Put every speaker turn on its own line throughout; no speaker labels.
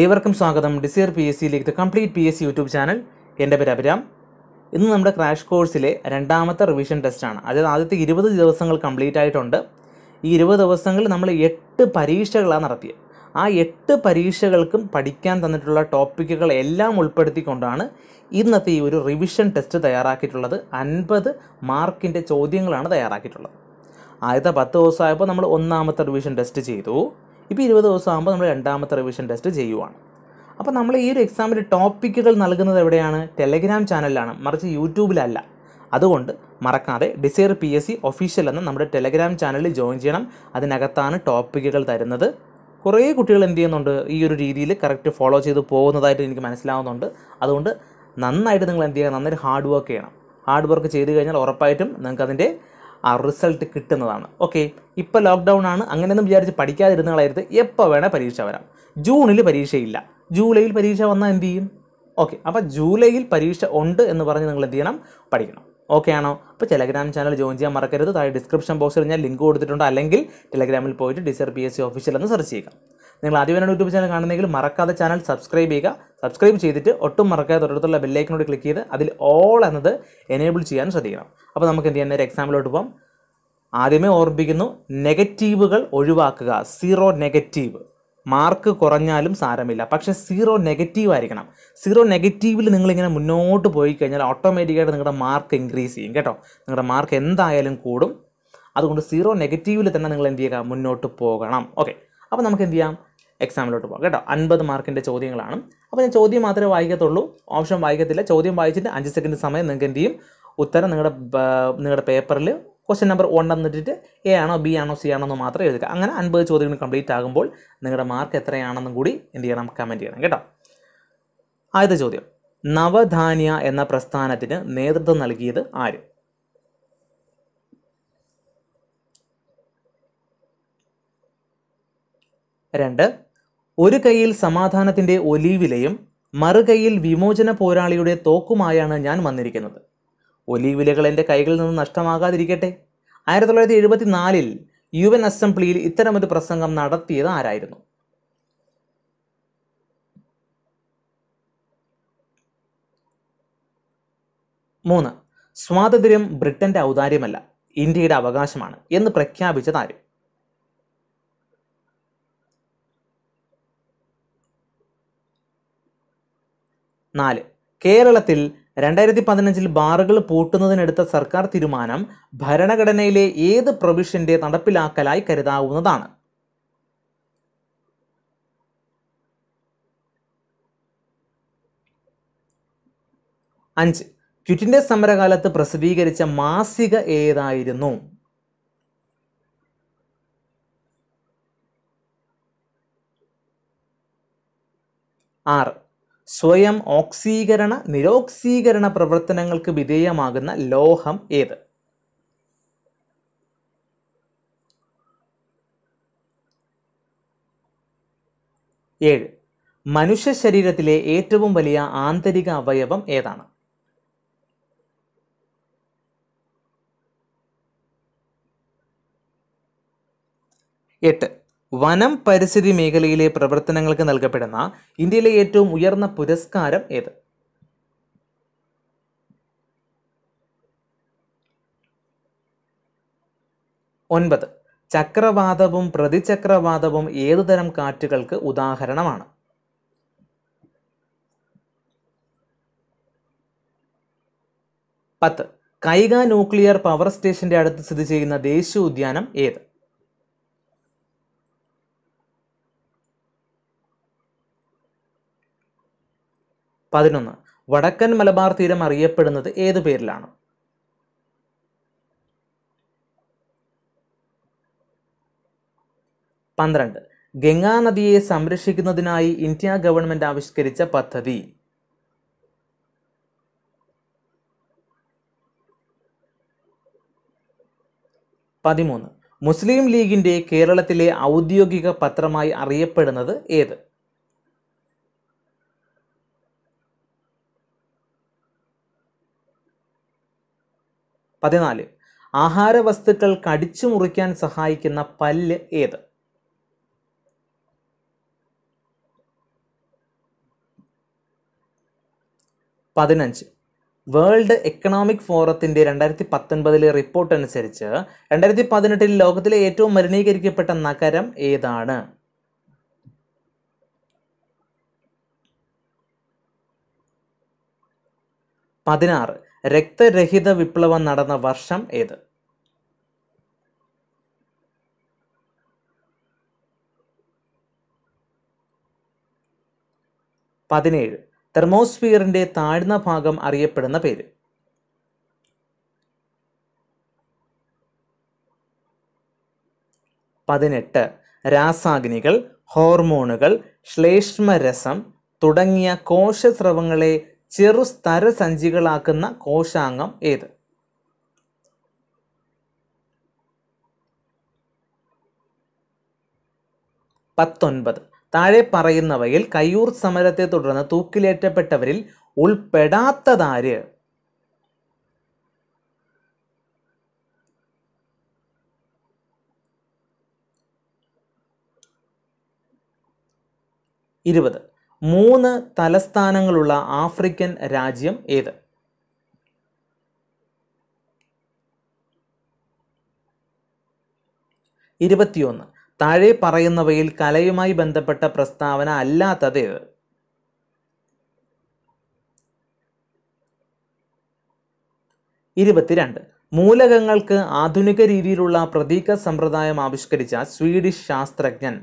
ഏവർക്കും സ്വാഗതം Desire P S സിയിലേക്ക് complete P S C YouTube channel എൻ്റെ പേര് അഭിരാം ഇന്ന് നമ്മുടെ ക്രാഷ് കോഴ്സിലെ രണ്ടാമത്തെ റിവിഷൻ ടെസ്റ്റാണ് അതായത് ആദ്യത്തെ ഇരുപത് ദിവസങ്ങൾ കംപ്ലീറ്റ് ആയിട്ടുണ്ട് ഈ ഇരുപത് ദിവസങ്ങളിൽ നമ്മൾ എട്ട് പരീക്ഷകളാണ് നടത്തിയത് ആ എട്ട് പരീക്ഷകൾക്കും പഠിക്കാൻ തന്നിട്ടുള്ള ടോപ്പിക്കുകൾ എല്ലാം ഉൾപ്പെടുത്തിക്കൊണ്ടാണ് ഇന്നത്തെ ഈ ഒരു റിവിഷൻ ടെസ്റ്റ് തയ്യാറാക്കിയിട്ടുള്ളത് അൻപത് മാർക്കിൻ്റെ ചോദ്യങ്ങളാണ് തയ്യാറാക്കിയിട്ടുള്ളത് ആദ്യത്തെ പത്ത് ദിവസമായപ്പോൾ നമ്മൾ ഒന്നാമത്തെ റിവിഷൻ ടെസ്റ്റ് ചെയ്തു ഇപ്പോൾ ഇരുപത് ദിവസം ആകുമ്പോൾ നമ്മൾ രണ്ടാമത്തെ റിവിഷൻ ടെസ്റ്റ് ചെയ്യുവാണ് അപ്പോൾ നമ്മൾ ഈ ഒരു എക്സാമിൻ്റെ ടോപ്പിക്കുകൾ നൽകുന്നത് എവിടെയാണ് ടെലഗ്രാം ചാനലിലാണ് മറിച്ച് യൂട്യൂബിലല്ല അതുകൊണ്ട് മറക്കാതെ Desire P S C official എന്ന നമ്മുടെ ടെലഗ്രാം ചാനലിൽ ജോയിൻ ചെയ്യണം അതിനകത്താണ് ടോപ്പിക്കുകൾ തരുന്നത് കുറേ കുട്ടികൾ എന്ത് ചെയ്യുന്നുണ്ട് ഈ ഒരു രീതിയിൽ കറക്റ്റ് ഫോളോ ചെയ്ത് പോകുന്നതായിട്ട് എനിക്ക് മനസ്സിലാവുന്നുണ്ട് അതുകൊണ്ട് നന്നായിട്ട് നിങ്ങൾ എന്ത് ചെയ്യുക നന്നായിട്ട് ഹാർഡ് വർക്ക് ചെയ്യണം ഹാർഡ് വർക്ക് ചെയ്ത് കഴിഞ്ഞാൽ ഉറപ്പായിട്ടും നിങ്ങൾക്കതിൻ്റെ ആ റിസൾട്ട് കിട്ടുന്നതാണ് ഓക്കെ ഇപ്പോൾ ലോക്ക്ഡൗൺ ആണ് അങ്ങനെയൊന്നും വിചാരിച്ച് പഠിക്കാതിരുന്ന കളയരുത് എപ്പോൾ വേണേൽ പരീക്ഷ വരാം ജൂണിൽ പരീക്ഷയില്ല ജൂലൈയിൽ പരീക്ഷ വന്നാൽ എന്ത് ചെയ്യും ഓക്കെ അപ്പോൾ ജൂലൈയിൽ പരീക്ഷ ഉണ്ട് എന്ന് പറഞ്ഞ് നിങ്ങൾ എന്ത് ചെയ്യണം പഠിക്കണം ഓക്കെ ആണോ അപ്പോൾ ടെലഗ്രാം ചാനൽ ജോയിൻ ചെയ്യാൻ മറക്കരുത് താഴെ ഡിസ്ക്രിപ്ഷൻ ബോക്സിൽ ഞാൻ ലിങ്ക് കൊടുത്തിട്ടുണ്ട് അല്ലെങ്കിൽ ടെലഗ്രാമിൽ പോയിട്ട് Desire P S C official എന്ന് സെർച്ച് ചെയ്യുക നിങ്ങൾ ആദ്യം യൂട്യൂബ് ചാനൽ കാണുന്നെങ്കിൽ മറക്കാതെ ചാനൽ സബ്സ്ക്രൈബ് ചെയ്യുക സബ്സ്ക്രൈബ് ചെയ്തിട്ട് ഒട്ടും മറക്കാതെ തൊട്ടടുത്തുള്ള ബെല്ലൈക്കനോട് ക്ലിക്ക് ചെയ്ത് അതിൽ ഓൾ എന്നത് എനേബിൾ ചെയ്യാൻ ശ്രദ്ധിക്കണം അപ്പോൾ നമുക്ക് എന്ത് ചെയ്യാൻ ഒരു എക്സാമ്പിളോട്ട് പോകാം ആദ്യമേ ഓർമ്മിപ്പിക്കുന്നു നെഗറ്റീവുകൾ ഒഴിവാക്കുക സീറോ നെഗറ്റീവ് മാർക്ക് കുറഞ്ഞാലും സാരമില്ല പക്ഷെ സീറോ നെഗറ്റീവ് ആയിരിക്കണം സീറോ നെഗറ്റീവിൽ നിങ്ങളിങ്ങനെ മുന്നോട്ട് പോയി കഴിഞ്ഞാൽ ഓട്ടോമാറ്റിക്കായിട്ട് നിങ്ങളുടെ മാർക്ക് ഇൻക്രീസ് ചെയ്യും കേട്ടോ നിങ്ങളുടെ മാർക്ക് എന്തായാലും കൂടും അതുകൊണ്ട് സീറോ നെഗറ്റീവിൽ തന്നെ നിങ്ങൾ എന്ത് ചെയ്യുക മുന്നോട്ട് പോകണം ഓക്കെ അപ്പോൾ നമുക്ക് എന്ത് ചെയ്യാം എക്സാമിലോട്ട് പോകാം കേട്ടോ അൻപത് മാർക്കിൻ്റെ ചോദ്യങ്ങളാണ് അപ്പോൾ ഞാൻ ചോദ്യം മാത്രമേ വായിക്കത്തുള്ളൂ ഓപ്ഷൻ വായിക്കത്തില്ല ചോദ്യം വായിച്ചിട്ട് അഞ്ച് സെക്കൻഡ് സമയം നിങ്ങൾക്ക് എന്ത് ചെയ്യും ഉത്തരം നിങ്ങളുടെ നിങ്ങളുടെ പേപ്പറിൽ ക്വസ്റ്റ്യൻ നമ്പർ വൺ എന്നിട്ടിട്ട് എ ആണോ ബി ആണോ സി ആണോ എന്ന് മാത്രം എഴുതുക അങ്ങനെ അൻപത് ചോദ്യങ്ങൾ കംപ്ലീറ്റ് ആകുമ്പോൾ നിങ്ങളുടെ മാർക്ക് എത്രയാണെന്നും കൂടി എന്ത് ചെയ്യണം കമൻറ്റ് ചെയ്യണം കേട്ടോ ആദ്യത്തെ ചോദ്യം നവധാന്യ എന്ന പ്രസ്ഥാനത്തിന് നേതൃത്വം നൽകിയത് ആര് രണ്ട് ഒരു കൈയിൽ സമാധാനത്തിൻ്റെ ഒലീവിലയും മറുകൈയിൽ വിമോചന പോരാളിയുടെ തോക്കുമായാണ് ഞാൻ വന്നിരിക്കുന്നത് ഒലീവിലകൾ എൻ്റെ കൈകളിൽ നിന്ന് നഷ്ടമാകാതിരിക്കട്ടെ ആയിരത്തി തൊള്ളായിരത്തി എഴുപത്തി നാലിൽ യു എൻ അസംബ്ലിയിൽ ഇത്തരമൊരു പ്രസംഗം നടത്തിയത് ആരായിരുന്നു മൂന്ന് സ്വാതന്ത്ര്യം ബ്രിട്ടന്റെ ഔദാര്യമല്ല ഇന്ത്യയുടെ അവകാശമാണ് എന്ന് പ്രഖ്യാപിച്ചതാരും നാല് കേരളത്തിൽ രണ്ടായിരത്തി പതിനഞ്ചിൽ ബാറുകൾ പൂട്ടുന്നതിനെടുത്ത സർക്കാർ തീരുമാനം ഭരണഘടനയിലെ ഏത് പ്രൊവിഷന്റെ നടപ്പിലാക്കലായി കരുതാവുന്നതാണ് അഞ്ച് ക്വിറ്റിൻ്റെ സമരകാലത്ത് പ്രസിദ്ധീകരിച്ച മാസിക ഏതായിരുന്നു ആറ് സ്വയം ഓക്സീകരണ നിരോക്സീകരണ പ്രവർത്തനങ്ങൾക്ക് വിധേയമാകുന്ന ലോഹം ഏത് ഏഴ് മനുഷ്യ ശരീരത്തിലെ ഏറ്റവും വലിയ ആന്തരിക അവയവം ഏതാണ് എട്ട് വനം പരിസ്ഥിതി മേഖലയിലെ പ്രവർത്തനങ്ങൾക്ക് നൽകപ്പെടുന്ന ഇന്ത്യയിലെ ഏറ്റവും ഉയർന്ന പുരസ്കാരം ഏത് ഒൻപത് ചക്രവാതവും പ്രതിചക്രവാതവും ഏതുതരം കാറ്റുകൾക്ക് ഉദാഹരണമാണ് പത്ത് കൈഗ ന്യൂക്ലിയർ പവർ സ്റ്റേഷന്റെ അടുത്ത് സ്ഥിതി ചെയ്യുന്ന ദേശീയ ഉദ്യാനം ഏത് പതിനൊന്ന് വടക്കൻ മലബാർ തീരം അറിയപ്പെടുന്നത് ഏത് പേരിലാണ് പന്ത്രണ്ട് ഗംഗാ നദിയെ സംരക്ഷിക്കുന്നതിനായി ഇന്ത്യ ഗവൺമെന്റ് ആവിഷ്കരിച്ച പദ്ധതി പതിമൂന്ന് മുസ്ലിം ലീഗിന്റെ കേരളത്തിലെ ഔദ്യോഗിക പത്രമായി അറിയപ്പെടുന്നത് ഏത് പതിനാല് ആഹാരവസ്തുക്കൾ കടിച്ചു മുറിക്കാൻ സഹായിക്കുന്ന പല്ല് ഏത് പതിനഞ്ച് വേൾഡ് എക്കണോമിക് ഫോറത്തിൻ്റെ രണ്ടായിരത്തി പത്തൊൻപതിലെ റിപ്പോർട്ട് അനുസരിച്ച് രണ്ടായിരത്തി പതിനെട്ടിൽ ലോകത്തിലെ ഏറ്റവും മലിനീകരിക്കപ്പെട്ട നഗരം ഏതാണ് പതിനാറ് രക്തരഹിത വിപ്ലവം നടന്ന വർഷം ഏത് പതിനേഴ് തെർമോസ്ഫിയറിൻ്റെ താഴ്ന്ന ഭാഗം അറിയപ്പെടുന്ന പേര് പതിനെട്ട് രാസാഗ്നികൾ ഹോർമോണുകൾ ശ്ലേഷ്മരസം തുടങ്ങിയ കോശസ്രവങ്ങളെ ചെറു സ്തരസഞ്ചികളാക്കുന്ന കോശാംഗം ഏത് പത്തൊൻപത് താഴെ പറയുന്നവയിൽ കയ്യൂർ സമരത്തെ തുടർന്ന് തൂക്കിലേറ്റപ്പെട്ടവരിൽ ഉൾപ്പെടാത്തതാര് ഇരുപത് മൂന്ന് തലസ്ഥാനങ്ങളുള്ള ആഫ്രിക്കൻ രാജ്യം ഏത് ഇരുപത്തിയൊന്ന് താഴെ പറയുന്നവയിൽ കലയുമായി ബന്ധപ്പെട്ട പ്രസ്താവന ഏത് ഇരുപത്തിരണ്ട് മൂലകങ്ങൾക്ക് ആധുനിക രീതിയിലുള്ള പ്രതീക സമ്പ്രദായം ആവിഷ്കരിച്ച സ്വീഡിഷ് ശാസ്ത്രജ്ഞൻ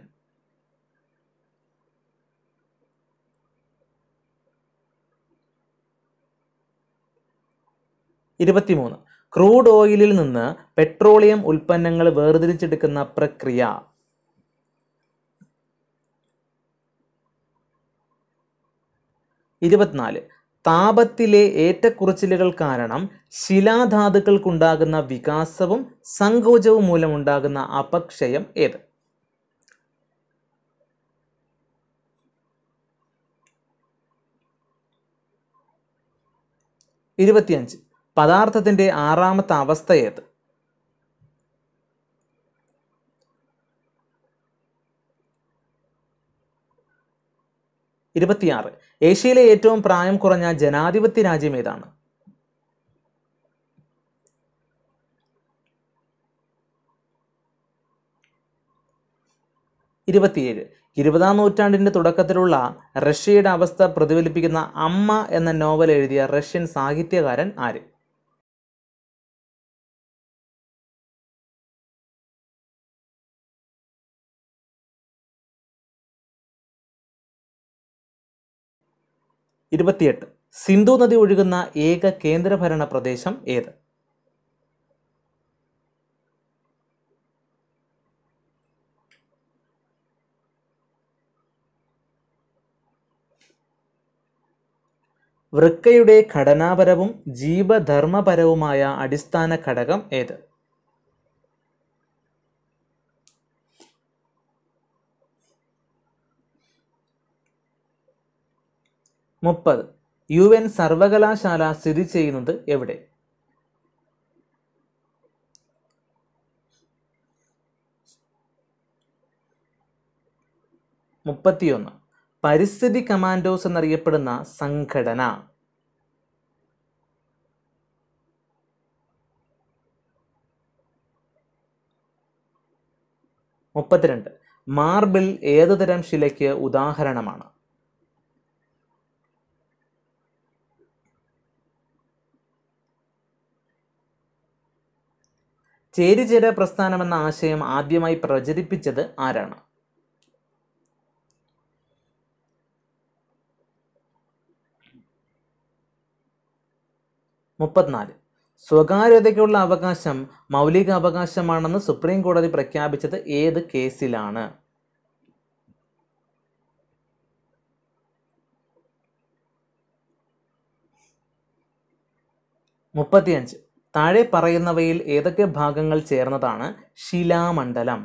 ഇരുപത്തിമൂന്ന് ക്രൂഡ് ഓയിലിൽ നിന്ന് പെട്രോളിയം ഉൽപ്പന്നങ്ങൾ വേർതിരിച്ചെടുക്കുന്ന പ്രക്രിയ ഇരുപത്തിനാല് താപത്തിലെ ഏറ്റക്കുറച്ചിലുകൾ കാരണം ശിലാധാതുക്കൾക്കുണ്ടാകുന്ന വികാസവും സങ്കോചവും മൂലമുണ്ടാകുന്ന അപക്ഷയം ഏത് ഇരുപത്തിയഞ്ച് പദാർത്ഥത്തിൻ്റെ ആറാമത്തെ അവസ്ഥ ഏത് ഇരുപത്തിയാറ് ഏഷ്യയിലെ ഏറ്റവും പ്രായം കുറഞ്ഞ ജനാധിപത്യ രാജ്യം ഏതാണ് ഇരുപത്തിയേഴ് ഇരുപതാം നൂറ്റാണ്ടിൻ്റെ തുടക്കത്തിലുള്ള റഷ്യയുടെ അവസ്ഥ പ്രതിഫലിപ്പിക്കുന്ന അമ്മ എന്ന നോവൽ എഴുതിയ റഷ്യൻ സാഹിത്യകാരൻ ആര് ഇരുപത്തിയെട്ട് സിന്ധു നദി ഒഴുകുന്ന ഏക കേന്ദ്രഭരണ പ്രദേശം ഏത് വൃക്കയുടെ ഘടനാപരവും ജീവധർമ്മപരവുമായ അടിസ്ഥാന ഘടകം ഏത് മുപ്പത് യു എൻ സർവകലാശാല സ്ഥിതി ചെയ്യുന്നത് എവിടെ മുപ്പത്തിയൊന്ന് പരിസ്ഥിതി കമാൻഡോസ് എന്നറിയപ്പെടുന്ന സംഘടന മുപ്പത്തിരണ്ട് മാർബിൾ ഏതുതരം ശിലയ്ക്ക് ഉദാഹരണമാണ് ചേരിചേര പ്രസ്ഥാനം എന്ന ആശയം ആദ്യമായി പ്രചരിപ്പിച്ചത് ആരാണ് മുപ്പത്തിനാല് സ്വകാര്യതയ്ക്കുള്ള അവകാശം മൗലിക അവകാശമാണെന്ന് സുപ്രീം കോടതി പ്രഖ്യാപിച്ചത് ഏത് കേസിലാണ് മുപ്പത്തിയഞ്ച് താഴെ പറയുന്നവയിൽ ഏതൊക്കെ ഭാഗങ്ങൾ ചേർന്നതാണ് ശിലാമണ്ഡലം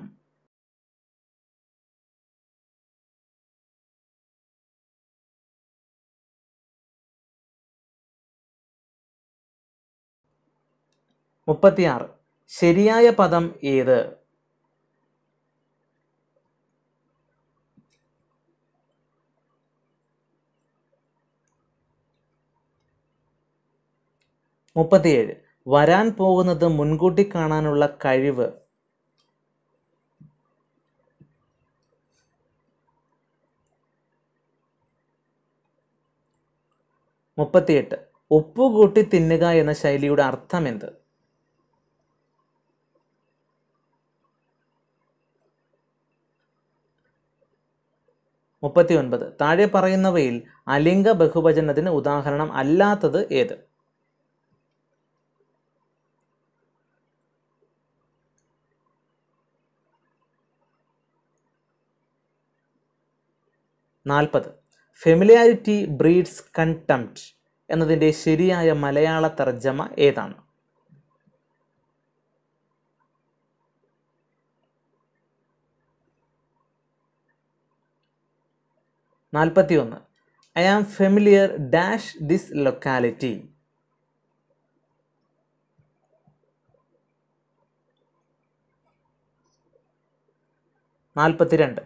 മുപ്പത്തിയാറ് ശരിയായ പദം ഏത് മുപ്പത്തിയേഴ് വരാൻ പോകുന്നത് മുൻകൂട്ടി കാണാനുള്ള കഴിവ് മുപ്പത്തിയെട്ട് ഉപ്പുകൂട്ടി തിന്നുക എന്ന ശൈലിയുടെ എന്ത് മുപ്പത്തി ഒൻപത് താഴെ പറയുന്നവയിൽ അലിംഗ ബഹുവചനത്തിന് ഉദാഹരണം അല്ലാത്തത് ഏത് നാൽപ്പത് ഫെമിലിയാരിറ്റി ബ്രീഡ്സ് കണ്ടംപ്റ്റ് എന്നതിൻ്റെ ശരിയായ മലയാള തർജ്ജമ ഏതാണ് നാൽപ്പത്തി ഒന്ന് I am familiar dash this locality നാൽപ്പത്തിരണ്ട്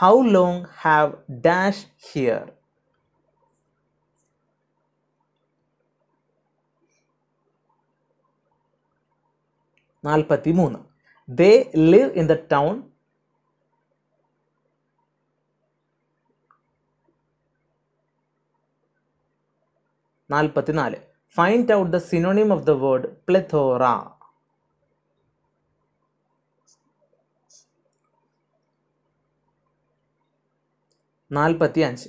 how long have dash here they live in the town find out the synonym of the word plethora നാൽപ്പത്തി അഞ്ച്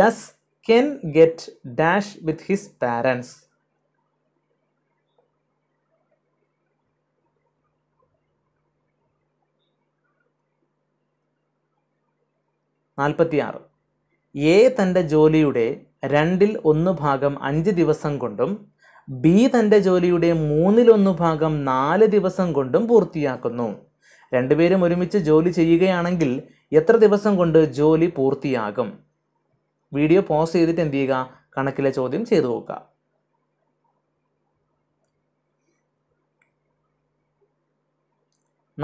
does Ken get dash with his parents നാൽപ്പത്തിയാറ് A തൻ്റെ ജോലിയുടെ രണ്ടിൽ ഒന്ന് ഭാഗം അഞ്ച് ദിവസം കൊണ്ടും ബി തൻ്റെ ജോലിയുടെ മൂന്നിലൊന്ന് ഭാഗം നാല് ദിവസം കൊണ്ടും പൂർത്തിയാക്കുന്നു രണ്ടുപേരും ഒരുമിച്ച് ജോലി ചെയ്യുകയാണെങ്കിൽ എത്ര ദിവസം കൊണ്ട് ജോലി പൂർത്തിയാകും വീഡിയോ പോസ് ചെയ്തിട്ട് എന്ത് ചെയ്യുക കണക്കിലെ ചോദ്യം ചെയ്തു നോക്കുക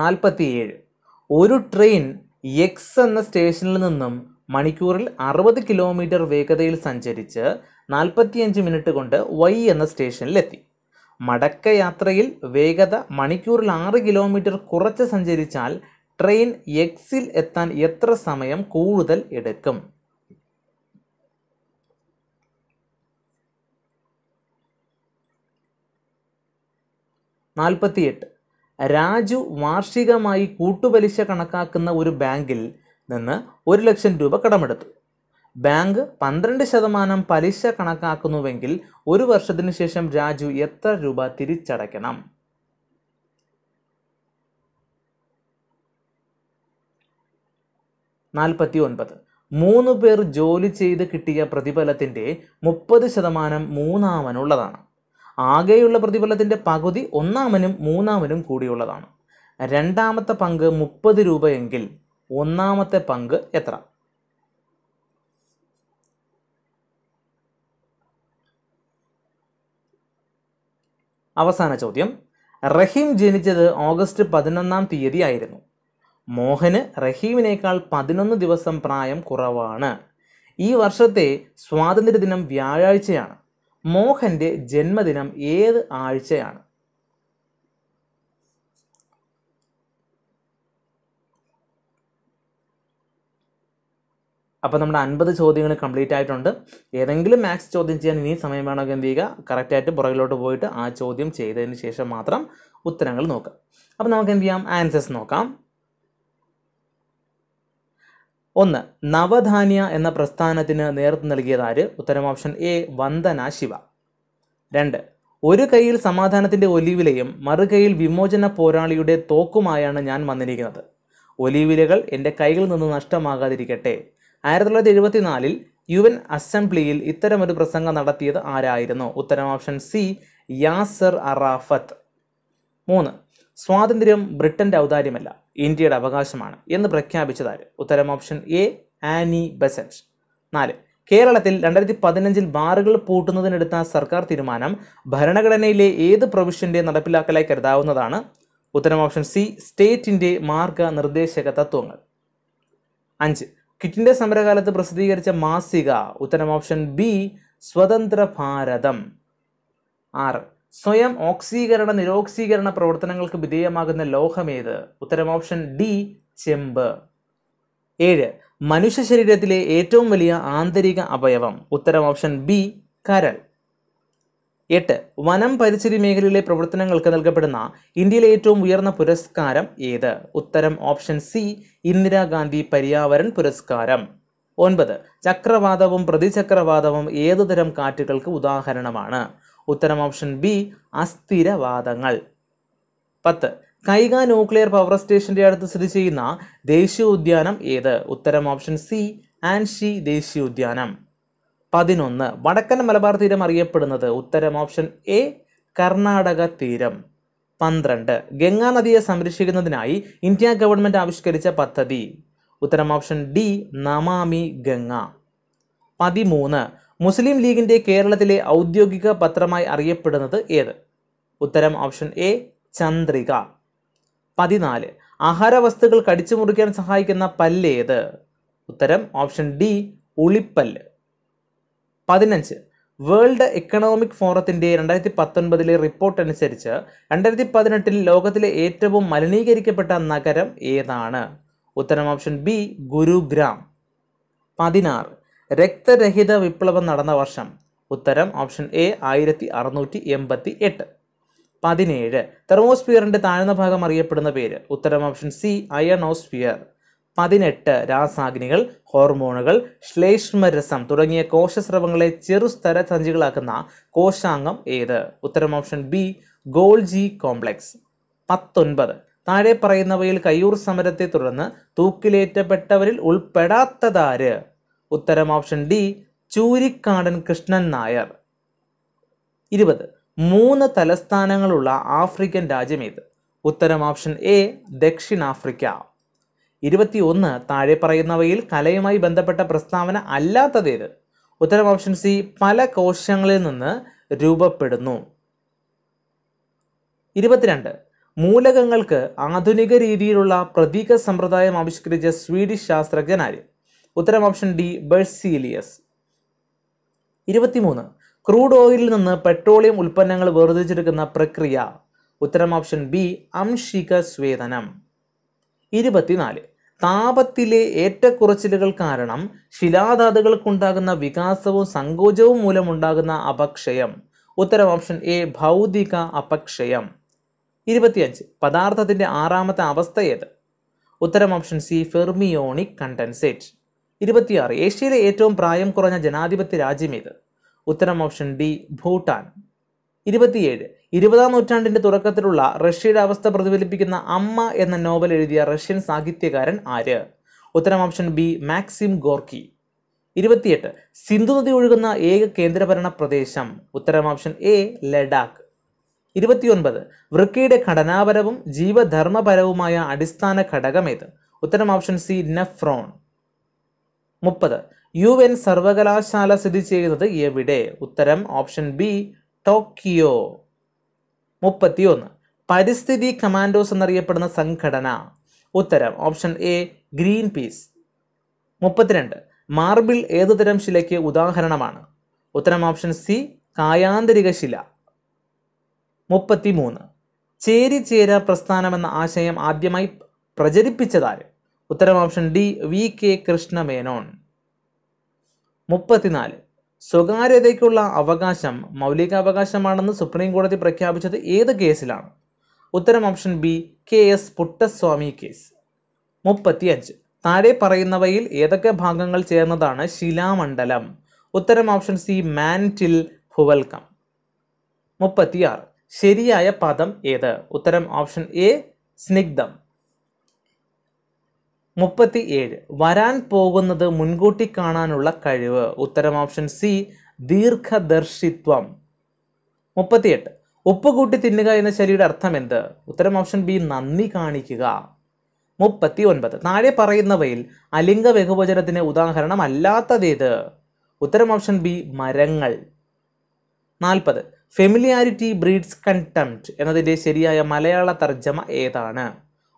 നാൽപ്പത്തിയേഴ് ഒരു ട്രെയിൻ എക്സ് എന്ന സ്റ്റേഷനിൽ നിന്നും മണിക്കൂറിൽ അറുപത് കിലോമീറ്റർ വേഗതയിൽ സഞ്ചരിച്ച് നാൽപ്പത്തിയഞ്ച് മിനിറ്റ് കൊണ്ട് വൈ എന്ന സ്റ്റേഷനിലെത്തി മടക്കയാത്രയിൽ വേഗത മണിക്കൂറിൽ ആറ് കിലോമീറ്റർ കുറച്ച് സഞ്ചരിച്ചാൽ ട്രെയിൻ എക്സിൽ എത്താൻ എത്ര സമയം കൂടുതൽ എടുക്കും നാൽപ്പത്തിയെട്ട് രാജു വാർഷികമായി കൂട്ടുപലിശ കണക്കാക്കുന്ന ഒരു ബാങ്കിൽ നിന്ന് ഒരു ലക്ഷം രൂപ കടമെടുത്തു ബാങ്ക് പന്ത്രണ്ട് ശതമാനം പലിശ കണക്കാക്കുന്നുവെങ്കിൽ ഒരു വർഷത്തിനു ശേഷം രാജു എത്ര രൂപ തിരിച്ചടയ്ക്കണം നാൽപ്പത്തി ഒൻപത് മൂന്ന് പേർ ജോലി ചെയ്ത് കിട്ടിയ പ്രതിഫലത്തിൻ്റെ മുപ്പത് ശതമാനം മൂന്നാമനുള്ളതാണ് ആകെയുള്ള പ്രതിഫലത്തിൻ്റെ പകുതി ഒന്നാമനും മൂന്നാമനും കൂടിയുള്ളതാണ് രണ്ടാമത്തെ പങ്ക് മുപ്പത് രൂപയെങ്കിൽ ഒന്നാമത്തെ പങ്ക് എത്ര അവസാന ചോദ്യം റഹീം ജനിച്ചത് ഓഗസ്റ്റ് പതിനൊന്നാം തീയതി ആയിരുന്നു മോഹന് റഹീമിനേക്കാൾ പതിനൊന്ന് ദിവസം പ്രായം കുറവാണ് ഈ വർഷത്തെ സ്വാതന്ത്ര്യദിനം വ്യാഴാഴ്ചയാണ് മോഹൻ്റെ ജന്മദിനം ഏത് ആഴ്ചയാണ് അപ്പോൾ നമ്മുടെ അൻപത് ചോദ്യങ്ങൾ കംപ്ലീറ്റ് ആയിട്ടുണ്ട് ഏതെങ്കിലും മാത്സ് ചോദ്യം ചെയ്യാൻ ഇനി സമയം വേണമെങ്കിൽ എന്ത് ചെയ്യുക കറക്റ്റായിട്ട് പുറകിലോട്ട് പോയിട്ട് ആ ചോദ്യം ചെയ്തതിന് ശേഷം മാത്രം ഉത്തരങ്ങൾ നോക്കാം അപ്പോൾ നമുക്ക് എന്ത് ചെയ്യാം ആൻസേഴ്സ് നോക്കാം ഒന്ന് നവധാന്യ എന്ന പ്രസ്ഥാനത്തിന് നേതൃത്വം ആര് ഉത്തരം ഓപ്ഷൻ എ വന്ദന ശിവ രണ്ട് ഒരു കൈയിൽ സമാധാനത്തിൻ്റെ ഒലിവിലയും മറുകൈയിൽ വിമോചന പോരാളിയുടെ തോക്കുമായാണ് ഞാൻ വന്നിരിക്കുന്നത് ഒലിവിലകൾ എൻ്റെ കൈകളിൽ നിന്ന് നഷ്ടമാകാതിരിക്കട്ടെ ആയിരത്തി തൊള്ളായിരത്തി എഴുപത്തിനാലിൽ യു എൻ അസംബ്ലിയിൽ ഇത്തരമൊരു പ്രസംഗം നടത്തിയത് ആരായിരുന്നു ഉത്തരം ഓപ്ഷൻ സി യാസർ അറാഫത്ത് മൂന്ന് സ്വാതന്ത്ര്യം ബ്രിട്ടൻ്റെ ഔദാര്യമല്ല ഇന്ത്യയുടെ അവകാശമാണ് എന്ന് പ്രഖ്യാപിച്ചതാര് ഉത്തരം ഓപ്ഷൻ എ ആനി ബസന്റ് നാല് കേരളത്തിൽ രണ്ടായിരത്തി പതിനഞ്ചിൽ ബാറുകൾ പൂട്ടുന്നതിനെടുത്ത സർക്കാർ തീരുമാനം ഭരണഘടനയിലെ ഏത് പ്രൊവിഷൻ്റെ നടപ്പിലാക്കലായി കരുതാവുന്നതാണ് ഉത്തരം ഓപ്ഷൻ സി സ്റ്റേറ്റിൻ്റെ മാർഗനിർദ്ദേശക തത്വങ്ങൾ അഞ്ച് കിറ്റിൻ്റെ സമരകാലത്ത് പ്രസിദ്ധീകരിച്ച മാസിക ഉത്തരം ഓപ്ഷൻ ബി സ്വതന്ത്ര ഭാരതം ആറ് സ്വയം ഓക്സീകരണ നിരോക്സീകരണ പ്രവർത്തനങ്ങൾക്ക് വിധേയമാകുന്ന ലോഹമേത് ഉത്തരം ഓപ്ഷൻ ഡി ചെമ്പ് ഏഴ് മനുഷ്യ ശരീരത്തിലെ ഏറ്റവും വലിയ ആന്തരിക അവയവം ഉത്തരം ഓപ്ഷൻ ബി കരൾ എട്ട് വനം പരിസ്ഥിതി മേഖലയിലെ പ്രവർത്തനങ്ങൾക്ക് നൽകപ്പെടുന്ന ഇന്ത്യയിലെ ഏറ്റവും ഉയർന്ന പുരസ്കാരം ഏത് ഉത്തരം ഓപ്ഷൻ സി ഇന്ദിരാഗാന്ധി പര്യാവരൺ പുരസ്കാരം ഒൻപത് ചക്രവാതവും പ്രതിചക്രവാതവും ഏതുതരം കാറ്റുകൾക്ക് ഉദാഹരണമാണ് ഉത്തരം ഓപ്ഷൻ ബി അസ്ഥിരവാദങ്ങൾ പത്ത് കൈക ന്യൂക്ലിയർ പവർ സ്റ്റേഷന്റെ അടുത്ത് സ്ഥിതി ചെയ്യുന്ന ദേശീയ ഉദ്യാനം ഏത് ഉത്തരം ഓപ്ഷൻ സി ആൻഷി ദേശീയ ഉദ്യാനം പതിനൊന്ന് വടക്കൻ മലബാർ തീരം അറിയപ്പെടുന്നത് ഉത്തരം ഓപ്ഷൻ എ കർണാടക തീരം പന്ത്രണ്ട് ഗംഗാ നദിയെ സംരക്ഷിക്കുന്നതിനായി ഇന്ത്യ ഗവൺമെൻറ് ആവിഷ്കരിച്ച പദ്ധതി ഉത്തരം ഓപ്ഷൻ ഡി നമാമി ഗംഗ പതിമൂന്ന് മുസ്ലിം ലീഗിൻ്റെ കേരളത്തിലെ ഔദ്യോഗിക പത്രമായി അറിയപ്പെടുന്നത് ഏത് ഉത്തരം ഓപ്ഷൻ എ ചന്ദ്രിക പതിനാല് ആഹാരവസ്തുക്കൾ കടിച്ചു മുറിക്കാൻ സഹായിക്കുന്ന പല്ല് ഉത്തരം ഓപ്ഷൻ ഡി ഉളിപ്പല്ല് പതിനഞ്ച് വേൾഡ് എക്കണോമിക് ഫോറത്തിൻ്റെ രണ്ടായിരത്തി പത്തൊൻപതിലെ റിപ്പോർട്ട് അനുസരിച്ച് രണ്ടായിരത്തി പതിനെട്ടിൽ ലോകത്തിലെ ഏറ്റവും മലിനീകരിക്കപ്പെട്ട നഗരം ഏതാണ് ഉത്തരം ഓപ്ഷൻ ബി ഗുരുഗ്രാം പതിനാറ് രക്തരഹിത വിപ്ലവം നടന്ന വർഷം ഉത്തരം ഓപ്ഷൻ എ ആയിരത്തി അറുന്നൂറ്റി എൺപത്തി എട്ട് പതിനേഴ് തെർമോസ്ഫിയറിൻ്റെ താഴ്ന്ന ഭാഗം അറിയപ്പെടുന്ന പേര് ഉത്തരം ഓപ്ഷൻ സി അയണോസ്ഫിയർ പതിനെട്ട് രാസാഗ്നികൾ ഹോർമോണുകൾ ശ്ലേഷ്മരസം തുടങ്ങിയ കോശസ്രവങ്ങളെ ചെറുസ്തര സഞ്ചികളാക്കുന്ന കോശാംഗം ഏത് ഉത്തരം ഓപ്ഷൻ ബി ഗോൾജി കോംപ്ലക്സ് പത്തൊൻപത് താഴെ പറയുന്നവയിൽ കയ്യൂർ സമരത്തെ തുടർന്ന് തൂക്കിലേറ്റപ്പെട്ടവരിൽ ഉൾപ്പെടാത്തതാര് ഉത്തരം ഓപ്ഷൻ ഡി ചൂരിക്കാടൻ കൃഷ്ണൻ നായർ ഇരുപത് മൂന്ന് തലസ്ഥാനങ്ങളുള്ള ആഫ്രിക്കൻ രാജ്യം ഏത് ഉത്തരം ഓപ്ഷൻ എ ദക്ഷിണാഫ്രിക്ക ഒന്ന് താഴെ പറയുന്നവയിൽ കലയുമായി ബന്ധപ്പെട്ട പ്രസ്താവന അല്ലാത്തതേത് ഉത്തരം ഓപ്ഷൻ സി പല കോശങ്ങളിൽ നിന്ന് രൂപപ്പെടുന്നു ഇരുപത്തിരണ്ട് മൂലകങ്ങൾക്ക് ആധുനിക രീതിയിലുള്ള പ്രതീക സമ്പ്രദായം ആവിഷ്കരിച്ച സ്വീഡിഷ് ശാസ്ത്രജ്ഞൻ ആര് ഉത്തരം ഓപ്ഷൻ ഡി ബെഴ്സീലിയസ് ഇരുപത്തിമൂന്ന് ക്രൂഡ് ഓയിലിൽ നിന്ന് പെട്രോളിയം ഉൽപ്പന്നങ്ങൾ വേർതിരിച്ചെടുക്കുന്ന പ്രക്രിയ ഉത്തരം ഓപ്ഷൻ ബി അംശിക സ്വേദനം ഇരുപത്തിനാല് താപത്തിലെ ഏറ്റക്കുറച്ചിലുകൾ കാരണം ശിലാധാതുകൾക്കുണ്ടാകുന്ന വികാസവും സങ്കോചവും മൂലമുണ്ടാകുന്ന അപക്ഷയം ഉത്തരം ഓപ്ഷൻ എ ഭൗതിക അപക്ഷയം ഇരുപത്തിയഞ്ച് പദാർത്ഥത്തിൻ്റെ ആറാമത്തെ അവസ്ഥ ഏത് ഉത്തരം ഓപ്ഷൻ സി ഫെർമിയോണിക് കണ്ടൻസേറ്റ് ഇരുപത്തിയാറ് ഏഷ്യയിലെ ഏറ്റവും പ്രായം കുറഞ്ഞ ജനാധിപത്യ രാജ്യം ഏത് ഉത്തരം ഓപ്ഷൻ ഡി ഭൂട്ടാൻ ഇരുപത്തിയേഴ് ഇരുപതാം നൂറ്റാണ്ടിൻ്റെ തുടക്കത്തിലുള്ള റഷ്യയുടെ അവസ്ഥ പ്രതിഫലിപ്പിക്കുന്ന അമ്മ എന്ന നോവൽ എഴുതിയ റഷ്യൻ സാഹിത്യകാരൻ ആര് ഉത്തരം ഓപ്ഷൻ ബി മാക്സിം ഗോർക്കി ഇരുപത്തിയെട്ട് സിന്ധു നദി ഒഴുകുന്ന ഏക കേന്ദ്രഭരണ പ്രദേശം ഉത്തരം ഓപ്ഷൻ എ ലഡാക്ക് ഇരുപത്തിയൊൻപത് വൃക്കയുടെ ഘടനാപരവും ജീവധർമ്മപരവുമായ അടിസ്ഥാന ഘടകമേത് ഉത്തരം ഓപ്ഷൻ സി നെഫ്രോൺ മുപ്പത് യു എൻ സർവകലാശാല സ്ഥിതി ചെയ്യുന്നത് എവിടെ ഉത്തരം ഓപ്ഷൻ ബി ടോക്കിയോ മുപ്പത്തി ഒന്ന് പരിസ്ഥിതി കമാൻഡോസ് എന്നറിയപ്പെടുന്ന സംഘടന ഉത്തരം ഓപ്ഷൻ എ ഗ്രീൻ പീസ് മുപ്പത്തിരണ്ട് മാർബിൾ ഏതുതരം ശിലയ്ക്ക് ഉദാഹരണമാണ് ഉത്തരം ഓപ്ഷൻ സി കായാന്തരിക ശില മുപ്പത്തിമൂന്ന് ചേരിചേര പ്രസ്ഥാനമെന്ന ആശയം ആദ്യമായി പ്രചരിപ്പിച്ചതാര് ഉത്തരം ഓപ്ഷൻ ഡി വി കെ മേനോൺ മുപ്പത്തിനാല് സ്വകാര്യതയ്ക്കുള്ള അവകാശം അവകാശമാണെന്ന് സുപ്രീം കോടതി പ്രഖ്യാപിച്ചത് ഏത് കേസിലാണ് ഉത്തരം option B K S Puttaswamy case മുപ്പത്തിയഞ്ച് താഴെ പറയുന്നവയിൽ ഏതൊക്കെ ഭാഗങ്ങൾ ചേർന്നതാണ് ശിലാമണ്ഡലം ഉത്തരം ഓപ്ഷൻ സി മാൻറ്റിൽ ഭുവൽക്കം മുപ്പത്തിയാറ് ശരിയായ പദം ഏത് ഉത്തരം ഓപ്ഷൻ എ സ്നിഗ്ധം മുപ്പത്തി ഏഴ് വരാൻ പോകുന്നത് മുൻകൂട്ടി കാണാനുള്ള കഴിവ് ഉത്തരം ഓപ്ഷൻ സി ദീർഘദർശിത്വം മുപ്പത്തിയെട്ട് ഉപ്പ് കൂട്ടി തിന്നുക എന്ന ശരിയുടെ അർത്ഥം എന്ത് ഉത്തരം ഓപ്ഷൻ ബി നന്ദി കാണിക്കുക മുപ്പത്തി ഒൻപത് താഴെ പറയുന്നവയിൽ അലിംഗ ബഹുവചനത്തിന് ഉദാഹരണം അല്ലാത്തതേത് ഉത്തരം ഓപ്ഷൻ ബി മരങ്ങൾ നാൽപ്പത് ഫെമിലിയാരിറ്റി ബ്രീഡ്സ് കണ്ടംപ്റ്റ് എന്നതിൻ്റെ ശരിയായ മലയാള തർജ്ജമ ഏതാണ്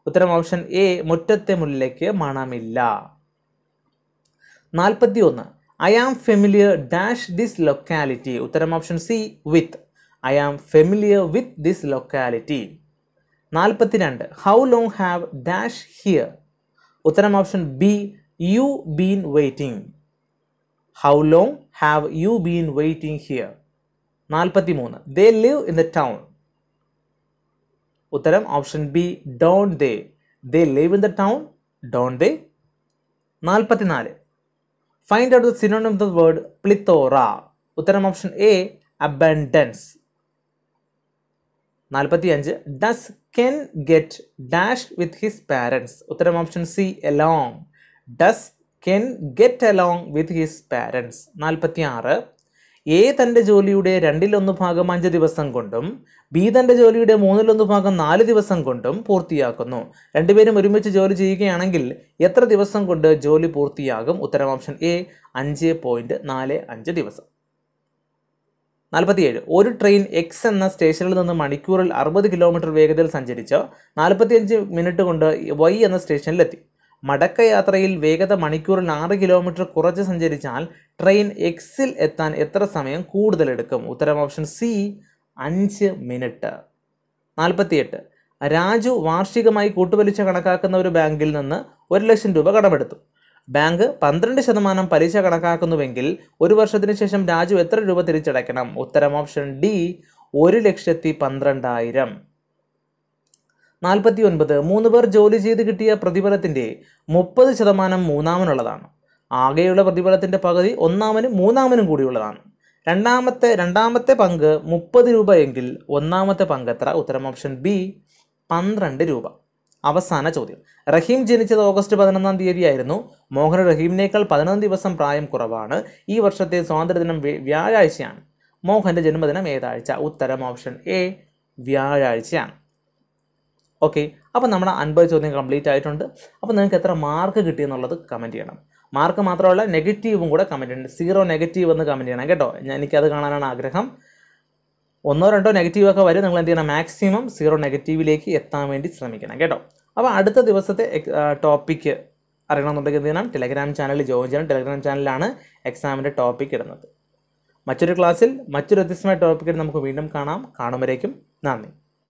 ഉത്തരം ഓപ്ഷൻ എ മുറ്റത്തെ മുല്ലയ്ക്ക് മണമില്ല നാൽപ്പത്തി ഒന്ന് I am familiar dash this locality ഉത്തരം option C with I am familiar with this locality നാൽപ്പത്തി രണ്ട് how long have dash here ഉത്തരം option B you been waiting how long have you been waiting here നാൽപ്പത്തി മൂന്ന് they live in the town Uttaram option B. Don't they? They live in the town. Don't they? Nalpatinale. Find out the synonym of the word plethora. Uttaram option A. Abundance. Does can get dash with his parents? Uttaram option C. Along. Does can get along with his parents? Nalpatiyara. A തൻ്റെ ജോലിയുടെ രണ്ടിലൊന്ന് ഭാഗം അഞ്ച് ദിവസം കൊണ്ടും B തൻ്റെ ജോലിയുടെ മൂന്നിലൊന്ന് ഭാഗം നാല് ദിവസം കൊണ്ടും പൂർത്തിയാക്കുന്നു രണ്ടുപേരും ഒരുമിച്ച് ജോലി ചെയ്യുകയാണെങ്കിൽ എത്ര ദിവസം കൊണ്ട് ജോലി പൂർത്തിയാകും ഉത്തരം ഓപ്ഷൻ എ അഞ്ച് പോയിൻറ്റ് നാല് അഞ്ച് ദിവസം നാൽപ്പത്തിയേഴ് ഒരു ട്രെയിൻ എക്സ് എന്ന സ്റ്റേഷനിൽ നിന്ന് മണിക്കൂറിൽ അറുപത് കിലോമീറ്റർ വേഗതയിൽ സഞ്ചരിച്ച് നാൽപ്പത്തിയഞ്ച് മിനിറ്റ് കൊണ്ട് വൈ എന്ന സ്റ്റേഷനിലെത്തി മടക്കയാത്രയിൽ വേഗത മണിക്കൂറിൽ ആറ് കിലോമീറ്റർ കുറച്ച് സഞ്ചരിച്ചാൽ ട്രെയിൻ എക്സിൽ എത്താൻ എത്ര സമയം കൂടുതലെടുക്കും ഉത്തരം ഓപ്ഷൻ സി അഞ്ച് മിനിറ്റ് നാൽപ്പത്തിയെട്ട് രാജു വാർഷികമായി കൂട്ടുപലിശ കണക്കാക്കുന്ന ഒരു ബാങ്കിൽ നിന്ന് ഒരു ലക്ഷം രൂപ കടമെടുത്തു ബാങ്ക് പന്ത്രണ്ട് ശതമാനം പലിശ കണക്കാക്കുന്നുവെങ്കിൽ ഒരു വർഷത്തിന് ശേഷം രാജു എത്ര രൂപ തിരിച്ചടയ്ക്കണം ഉത്തരം ഓപ്ഷൻ ഡി ഒരു ലക്ഷത്തി പന്ത്രണ്ടായിരം നാൽപ്പത്തി ഒൻപത് മൂന്ന് പേർ ജോലി ചെയ്ത് കിട്ടിയ പ്രതിഫലത്തിൻ്റെ മുപ്പത് ശതമാനം മൂന്നാമനുള്ളതാണ് ആകെയുള്ള പ്രതിഫലത്തിൻ്റെ പകുതി ഒന്നാമനും മൂന്നാമനും കൂടിയുള്ളതാണ് രണ്ടാമത്തെ രണ്ടാമത്തെ പങ്ക് മുപ്പത് രൂപ എങ്കിൽ ഒന്നാമത്തെ പങ്ക് എത്ര ഉത്തരം ഓപ്ഷൻ ബി പന്ത്രണ്ട് രൂപ അവസാന ചോദ്യം റഹീം ജനിച്ചത് ഓഗസ്റ്റ് പതിനൊന്നാം ആയിരുന്നു മോഹൻ റഹീമിനേക്കാൾ പതിനൊന്ന് ദിവസം പ്രായം കുറവാണ് ഈ വർഷത്തെ സ്വാതന്ത്ര്യദിനം വ്യാഴാഴ്ചയാണ് മോഹൻ്റെ ജന്മദിനം ഏതാഴ്ച ഉത്തരം ഓപ്ഷൻ എ വ്യാഴാഴ്ചയാണ് ഓക്കെ അപ്പോൾ നമ്മുടെ അൻപത് ചോദ്യം കംപ്ലീറ്റ് ആയിട്ടുണ്ട് അപ്പോൾ നിങ്ങൾക്ക് എത്ര മാർക്ക് കിട്ടി എന്നുള്ളത് കമൻറ്റ് ചെയ്യണം മാർക്ക് മാത്രമല്ല നെഗറ്റീവും കൂടെ കമൻറ്റ് ചെയ്യണം സീറോ നെഗറ്റീവ് എന്ന് കമൻറ്റ് ചെയ്യണം കേട്ടോ ഞാൻ എനിക്കത് കാണാനാണ് ആഗ്രഹം ഒന്നോ രണ്ടോ നെഗറ്റീവ് ഒക്കെ വരും നിങ്ങൾ എന്ത് ചെയ്യണം മാക്സിമം സീറോ നെഗറ്റീവിലേക്ക് എത്താൻ വേണ്ടി ശ്രമിക്കണം കേട്ടോ അപ്പോൾ അടുത്ത ദിവസത്തെ ടോപ്പിക്ക് അറിയണമെന്നുണ്ടെങ്കിൽ എന്ത് ചെയ്യണം ടെലഗ്രാം ചാനലിൽ ജോയിൻ ചെയ്യണം ടെലഗ്രാം ചാനലിലാണ് എക്സാമിൻ്റെ ടോപ്പിക് ഇടുന്നത് മറ്റൊരു ക്ലാസ്സിൽ മറ്റൊരു വ്യത്യസ്തമായ ടോപ്പിക്കിൽ നമുക്ക് വീണ്ടും കാണാം കാണുമ്പോഴേക്കും നന്ദി